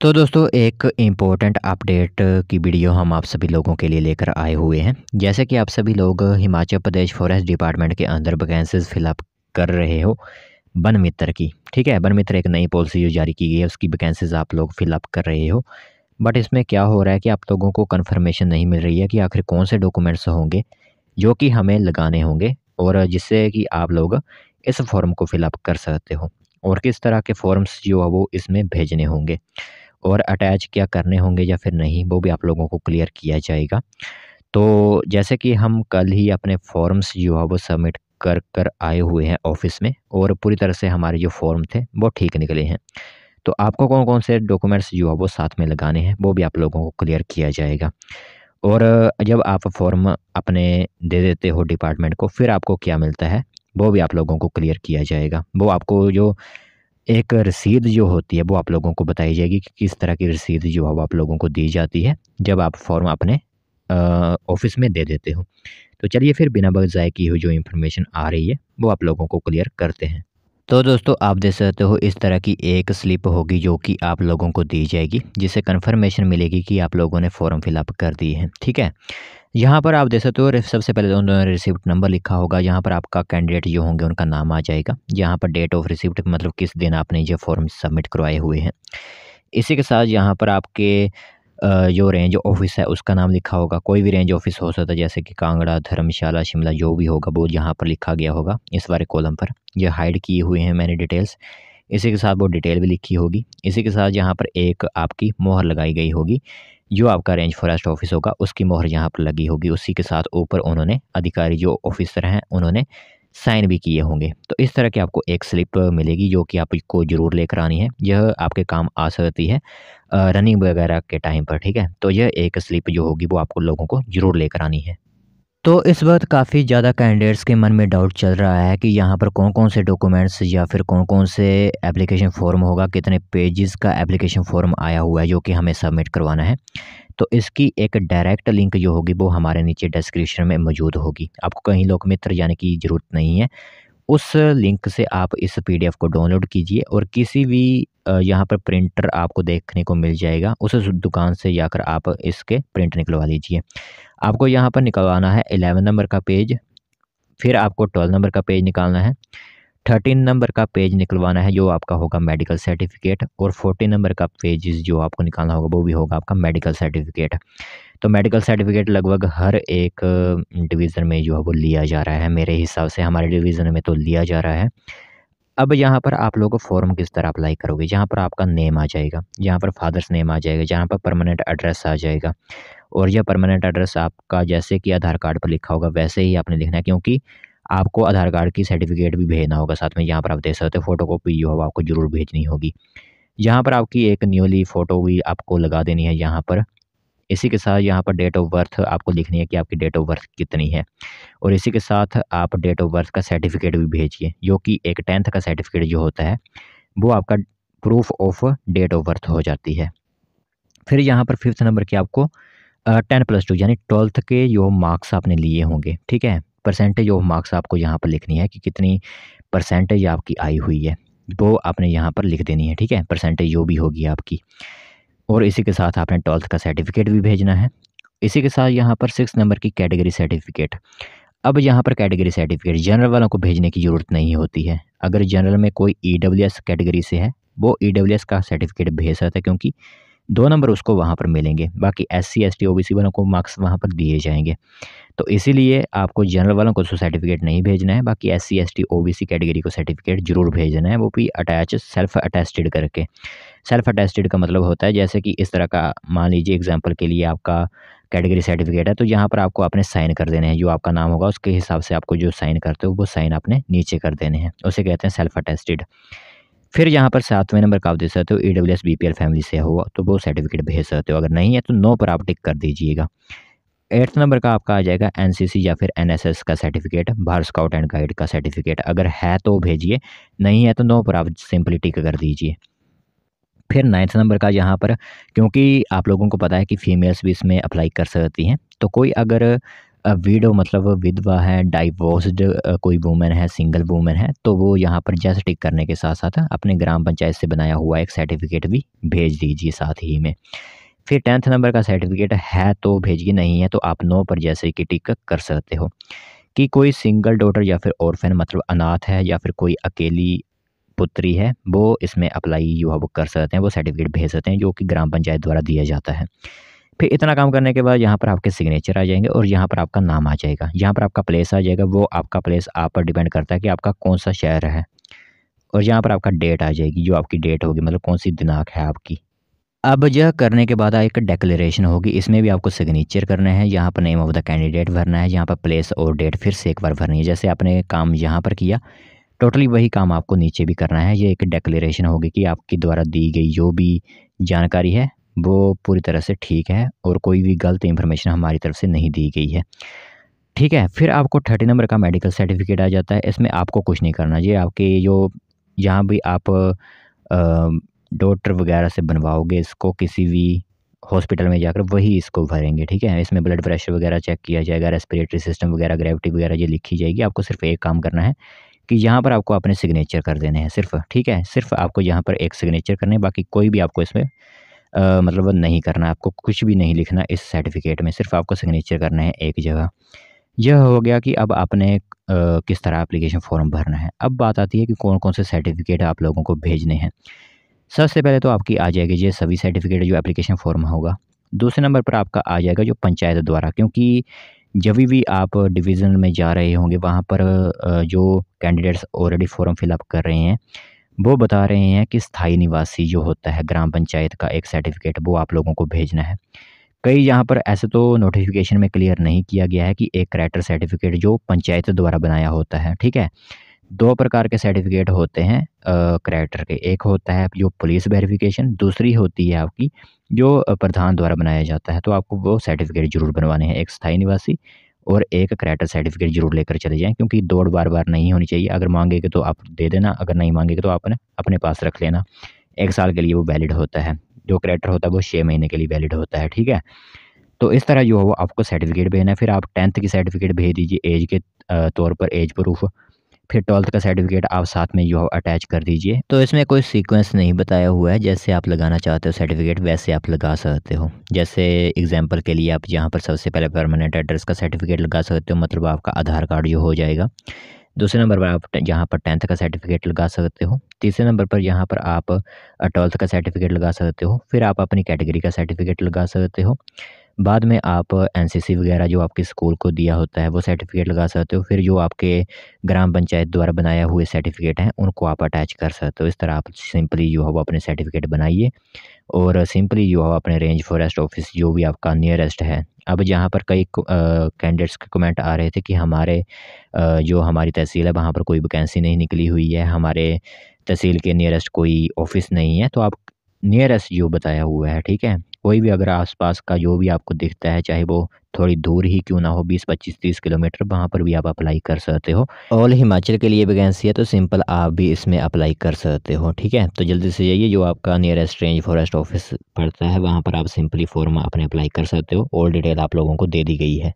तो दोस्तों एक इम्पोर्टेंट अपडेट की वीडियो हम आप सभी लोगों के लिए लेकर आए हुए हैं जैसे कि आप सभी लोग हिमाचल प्रदेश फॉरेस्ट डिपार्टमेंट के अंदर वैकेंसीज फिलअप कर रहे हो वन मित्र की ठीक है वन मित्र एक नई पॉलिसी जो जारी की गई है उसकी वैकेंसीज आप लोग फिलअप कर रहे हो बट इसमें क्या हो रहा है कि आप लोगों को कन्फर्मेशन नहीं मिल रही है कि आखिर कौन से डॉक्यूमेंट्स होंगे जो कि हमें लगाने होंगे और जिससे कि आप लोग इस फॉर्म को फिलअप कर सकते हो और किस तरह के फॉर्म्स जो है वो इसमें भेजने होंगे और अटैच क्या करने होंगे या फिर नहीं वो भी आप लोगों को क्लियर किया जाएगा तो जैसे कि हम कल ही अपने फॉर्म्स जो है वो सबमिट कर कर आए हुए हैं ऑफिस में और पूरी तरह से हमारे जो फॉर्म थे वो ठीक निकले हैं तो आपको कौन कौन से डॉक्यूमेंट्स जो है वो साथ में लगाने हैं वो भी आप लोगों को क्लियर किया जाएगा और जब आप फॉर्म अपने दे देते हो डिपार्टमेंट को फिर आपको क्या मिलता है वो भी आप लोगों को क्लियर किया जाएगा वो आपको जो एक रसीद जो होती है वो आप लोगों को बताई जाएगी कि किस तरह की रसीद जो है वो आप लोगों को दी जाती है जब आप फॉर्म अपने ऑफिस में दे देते हो तो चलिए फिर बिना बजाय की हुई जो इन्फॉर्मेशन आ रही है वो आप लोगों को क्लियर करते हैं तो दोस्तों आप देख सकते हो इस तरह की एक स्लिप होगी जो कि आप लोगों को दी जाएगी जिसे कन्फर्मेशन मिलेगी कि आप लोगों ने फॉर्म फिलअप कर दी है ठीक है यहाँ पर आप देख सकते हो सबसे पहले तो उन्होंने रिसिप्ट नंबर लिखा होगा यहाँ पर आपका कैंडिडेट जो होंगे उनका नाम आ जाएगा यहाँ पर डेट ऑफ रिसिप्ट मतलब किस दिन आपने ये फॉर्म सबमिट करवाए हुए हैं इसी के साथ यहाँ पर आपके जो रेंज ऑफिस है उसका नाम लिखा होगा कोई भी रेंज ऑफिस हो सकता है जैसे कि कांगड़ा धर्मशाला शिमला जो भी होगा वो यहाँ पर लिखा गया होगा इस बारे कॉलम पर ये हाइड किए हुए हैं मैंने डिटेल्स इसी के साथ वो डिटेल भी लिखी होगी इसी के साथ यहाँ पर एक आपकी मोहर लगाई गई होगी जो आपका रेंज फॉरेस्ट ऑफिस होगा उसकी मोहर यहाँ पर लगी होगी उसी के साथ ऊपर उन्होंने अधिकारी जो ऑफिसर हैं उन्होंने साइन भी किए होंगे तो इस तरह की आपको एक स्लिप मिलेगी जो कि आपको ज़रूर लेकर आनी है यह आपके काम आ सकती है रनिंग वगैरह के टाइम पर ठीक है तो यह एक स्लिप जो होगी वो आपको लोगों को ज़रूर लेकर आनी है तो इस वक्त काफ़ी ज़्यादा कैंडिडेट्स के मन में डाउट चल रहा है कि यहाँ पर कौन कौन से डॉक्यूमेंट्स या फिर कौन कौन से एप्लीकेशन फॉर्म होगा कितने पेजेस का एप्लीकेशन फॉर्म आया हुआ है जो कि हमें सबमिट करवाना है तो इसकी एक डायरेक्ट लिंक जो होगी वो हमारे नीचे डिस्क्रिप्शन में मौजूद होगी आपको कहीं लोक मित्र जाने की ज़रूरत नहीं है उस लिंक से आप इस पीडीएफ को डाउनलोड कीजिए और किसी भी यहाँ पर प्रिंटर आपको देखने को मिल जाएगा उस दुकान से जाकर आप इसके प्रिंट निकलवा लीजिए आपको यहाँ पर निकलवाना है एलेवन नंबर का पेज फिर आपको ट्वेल्व नंबर का पेज निकालना है थर्टीन नंबर का पेज निकलवाना है जो आपका होगा मेडिकल सर्टिफिकेट और फोर्टीन नंबर का पेज जो आपको निकालना होगा वो भी होगा आपका मेडिकल सर्टिफिकेट तो मेडिकल सर्टिफिकेट लगभग हर एक डिवीज़न में जो है वो लिया जा रहा है मेरे हिसाब से हमारे डिवीज़न में तो लिया जा रहा है अब यहाँ पर आप लोग फॉर्म किस तरह अप्लाई करोगे जहाँ पर आपका नेम आ जाएगा जहाँ पर फादर्स नेम आ जाएगा जहाँ पर परमानेंट एड्रेस आ जाएगा और यह परमानेंट एड्रेस आपका जैसे कि आधार कार्ड पर लिखा होगा वैसे ही आपने लिखना है क्योंकि आपको आधार कार्ड की सर्टिफिकेट भी भेजना होगा साथ में यहाँ पर आप देख सकते हो फोटो कॉपी जो है आपको ज़रूर भेजनी होगी यहाँ पर आपकी एक न्यूली फ़ोटो भी आपको लगा देनी है यहाँ पर इसी के साथ यहाँ पर डेट ऑफ बर्थ आपको लिखनी है कि आपकी डेट ऑफ बर्थ कितनी है और इसी के साथ आप डेट ऑफ बर्थ का सर्टिफिकेट भी भेजिए जो कि एक टेंथ का सर्टिफिकेट जो होता है वो आपका proof of date of birth हो जाती है फिर यहाँ पर फिफ्थ नंबर की आपको टेन प्लस टू यानी ट्वेल्थ के जो मार्क्स आपने लिए होंगे ठीक है परसेंटेज ऑफ मार्क्स आपको यहाँ पर लिखनी है कि कितनी परसेंटेज आपकी आई हुई है वो आपने यहाँ पर लिख देनी है ठीक है परसेंटेज जो भी होगी आपकी और इसी के साथ आपने ट्वेल्थ का सर्टिफिकेट भी भेजना है इसी के साथ यहाँ पर सिक्स नंबर की कैटेगरी सर्टिफिकेट अब यहाँ पर कैटेगरी सर्टिफिकेट जनरल वालों को भेजने की ज़रूरत नहीं होती है अगर जनरल में कोई ई e कैटेगरी से है वो ई e का सर्टिफिकेट भेज सकता है क्योंकि दो नंबर उसको वहाँ पर मिलेंगे बाकी S C S T O B C वालों को मार्क्स वहाँ पर दिए जाएंगे तो इसीलिए आपको जनरल वालों को सर्टिफिकेट नहीं भेजना है बाकी S C S T O B C category को सर्टिफिकेट ज़रूर भेजना है वो भी अटैच सेल्फ़ अटेस्टेड करके सेल्फ़ अटेस्टेड का मतलब होता है जैसे कि इस तरह का मान लीजिए एग्जाम्पल के लिए आपका कैटेगरी सर्टिफिकेट है तो यहाँ पर आपको अपने साइन कर देने हैं जो आपका नाम होगा उसके हिसाब से आपको जो साइन करते हो वो साइन आपने नीचे कर देने हैं उसे कहते हैं सेल्फ़ अटेस्टेड फिर यहाँ पर सातवें नंबर का आप दे सकते हो E W S B P L family से हो तो वो सर्टिफिकेट भेज सकते हो अगर नहीं है तो नो पर आप टिक कर दीजिएगा एट्थ नंबर का आपका आ जाएगा एनसीसी या फिर एनएसएस का certificate Bharat scout and guide का सर्टिफिकेट अगर है तो भेजिए नहीं है तो नो पर आप सिंपली टिक कर दीजिए फिर नाइन्थ नंबर का यहाँ पर क्योंकि आप लोगों को पता है कि फ़ीमेल्स भी इसमें अप्लाई कर सकती हैं तो कोई अगर वीडो मतलब विधवा है डाइवोर्सड कोई वूमेन है सिंगल वूमेन है तो वो यहाँ पर जस्ट टिक करने के साथ साथ अपने ग्राम पंचायत से बनाया हुआ एक सर्टिफिकेट भी भेज दीजिए साथ ही में फिर टेंथ नंबर का सर्टिफिकेट है तो भेजिए नहीं है तो आप नो पर जैसे कि टिक कर सकते हो कि कोई सिंगल डॉटर या फिर औरफेन मतलब अनाथ है या फिर कोई अकेली पुत्री है वो इसमें अप्लाई यू वो कर सकते हैं वो सर्टिफिकेट भेज सकते हैं जो कि ग्राम पंचायत द्वारा दिया जाता है फिर इतना काम करने के बाद यहाँ पर आपके सिग्नेचर आ जाएंगे और यहाँ पर आपका नाम आ जाएगा यहाँ पर आपका प्लेस आ जाएगा वो आपका प्लेस आप पर डिपेंड करता है कि आपका कौन सा शहर है और यहाँ पर आपका डेट आ जाएगी जो आपकी डेट होगी मतलब कौन सी दिनांक है आपकी अब यह करने के बाद एक डेक्लेशन होगी इसमें भी आपको सिग्नेचर करना है यहाँ पर नेम ऑफ़ द कैंडिडेट भरना है यहाँ पर प्लेस और डेट फिर से एक बार भरनी है जैसे आपने काम यहाँ पर किया टोटली वही काम आपको नीचे भी करना है ये एक डेक्लेशन होगी कि आपकी द्वारा दी गई जो भी जानकारी है वो पूरी तरह से ठीक है और कोई भी गलत इन्फॉर्मेशन हमारी तरफ से नहीं दी गई है ठीक है फिर आपको थर्टी नंबर का मेडिकल सर्टिफिकेट आ जाता है इसमें आपको कुछ नहीं करना ये आपके जो जहाँ भी आप डॉक्टर वगैरह से बनवाओगे इसको किसी भी हॉस्पिटल में जाकर वही इसको भरेंगे ठीक है इसमें ब्लड प्रेशर वगैरह चेक किया जाएगा रेस्पिरेटरी सिस्टम वगैरह ग्रेविटी वगैरह ये लिखी जाएगी आपको सिर्फ एक काम करना है कि यहाँ पर आपको अपने सिग्नेचर कर देने हैं सिर्फ ठीक है सिर्फ आपको यहाँ पर एक सिग्नेचर करने बाकी कोई भी आपको इसमें मतलब नहीं करना आपको कुछ भी नहीं लिखना इस सर्टिफिकेट में सिर्फ आपको सिग्नेचर करना है एक जगह यह हो गया कि अब आपने किस तरह एप्लीकेशन फॉर्म भरना है अब बात आती है कि कौन कौन से सर्टिफिकेट आप लोगों को भेजने हैं सबसे पहले तो आपकी आ जाएगी ये सभी सर्टिफिकेट जो एप्लीकेशन फॉर्म होगा दूसरे नंबर पर आपका आ जाएगा जो पंचायत द्वारा क्योंकि जब भी आप डिवीज़न में जा रहे होंगे वहाँ पर जो कैंडिडेट्स ऑलरेडी फॉर्म फिलअप कर रहे हैं वो बता रहे हैं कि स्थाई निवासी जो होता है ग्राम पंचायत का एक सर्टिफिकेट वो आप लोगों को भेजना है कई यहाँ पर ऐसे तो नोटिफिकेशन में क्लियर नहीं किया गया है कि एक करेक्टर सर्टिफिकेट जो पंचायत द्वारा बनाया होता है ठीक है दो प्रकार के सर्टिफिकेट होते हैं करेक्टर के एक होता है जो पुलिस वेरिफिकेशन दूसरी होती है आपकी जो प्रधान द्वारा बनाया जाता है तो आपको वो सर्टिफिकेट ज़रूर बनवाने हैं एक स्थाई निवासी और एक करेक्टर सर्टिफिकेट जरूर लेकर चले जाएँ क्योंकि दौड़ बार बार नहीं होनी चाहिए अगर मांगेंगे तो आप दे देना अगर नहीं मांगेगे तो आपने अपने पास रख लेना एक साल के लिए वो वैलिड होता है जो करेक्टर होता है वो छः महीने के लिए वैलिड होता है ठीक है तो इस तरह जो है वो आपको सर्टिफिकेट भेजना है फिर आप टेंथ की सर्टिफिकेट भेज दीजिए एज के तौर पर एज प्रूफ फिर ट्वेल्थ का सर्टिफिकेट आप साथ में जो अटैच कर दीजिए तो इसमें कोई सीक्वेंस नहीं बताया हुआ है जैसे आप लगाना चाहते हो सर्टिफिकेट वैसे आप लगा सकते हो जैसे एग्जाम्पल के लिए आप यहाँ पर सबसे पहले परमानेंट एड्रेस का सर्टिफिकेट लगा सकते हो मतलब आपका आधार कार्ड जो हो जाएगा दूसरे नंबर पर आप यहाँ पर टेंथ का सर्टिफिकेट लगा सकते हो तीसरे नंबर पर यहाँ पर आप ट्वेल्थ का सर्टिफिकेट लगा सकते हो फिर आप अपनी कैटेगरी का सर्टिफिकेट लगा सकते हो बाद में आप एनसीसी वगैरह जो आपके स्कूल को दिया होता है वो सर्टिफिकेट लगा सकते हो फिर जो आपके ग्राम पंचायत द्वारा बनाए हुए सर्टिफिकेट हैं उनको आप अटैच कर सकते हो इस तरह आप सिंपली जो है वो अपने सर्टिफिकेट बनाइए और सिंपली जो है अपने रेंज फॉरेस्ट ऑफिस जो भी आपका नियरेस्ट है अब जहाँ पर कई कैंडिडेट्स के कमेंट आ रहे थे कि हमारे आ, जो हमारी तहसील है वहाँ पर कोई वैकेंसी नहीं निकली हुई है हमारे तहसील के नियरेस्ट कोई ऑफिस नहीं है तो आप नियरेस्ट जो बताया हुआ है ठीक है कोई भी अगर आसपास का जो भी आपको दिखता है चाहे वो थोड़ी दूर ही क्यों ना हो 20 25 30 किलोमीटर वहाँ पर भी आप अप्लाई कर सकते हो ऑल हिमाचल के लिए वैकेंसी है तो सिंपल आप भी इसमें अप्लाई कर सकते हो ठीक है तो जल्दी से जाइए जो आपका नियरेस्ट रेंज फॉरेस्ट ऑफिस पड़ता है वहाँ पर आप सिंपली फॉर्म अपने अप्लाई कर सकते हो ऑल डिटेल आप लोगों को दे दी गई है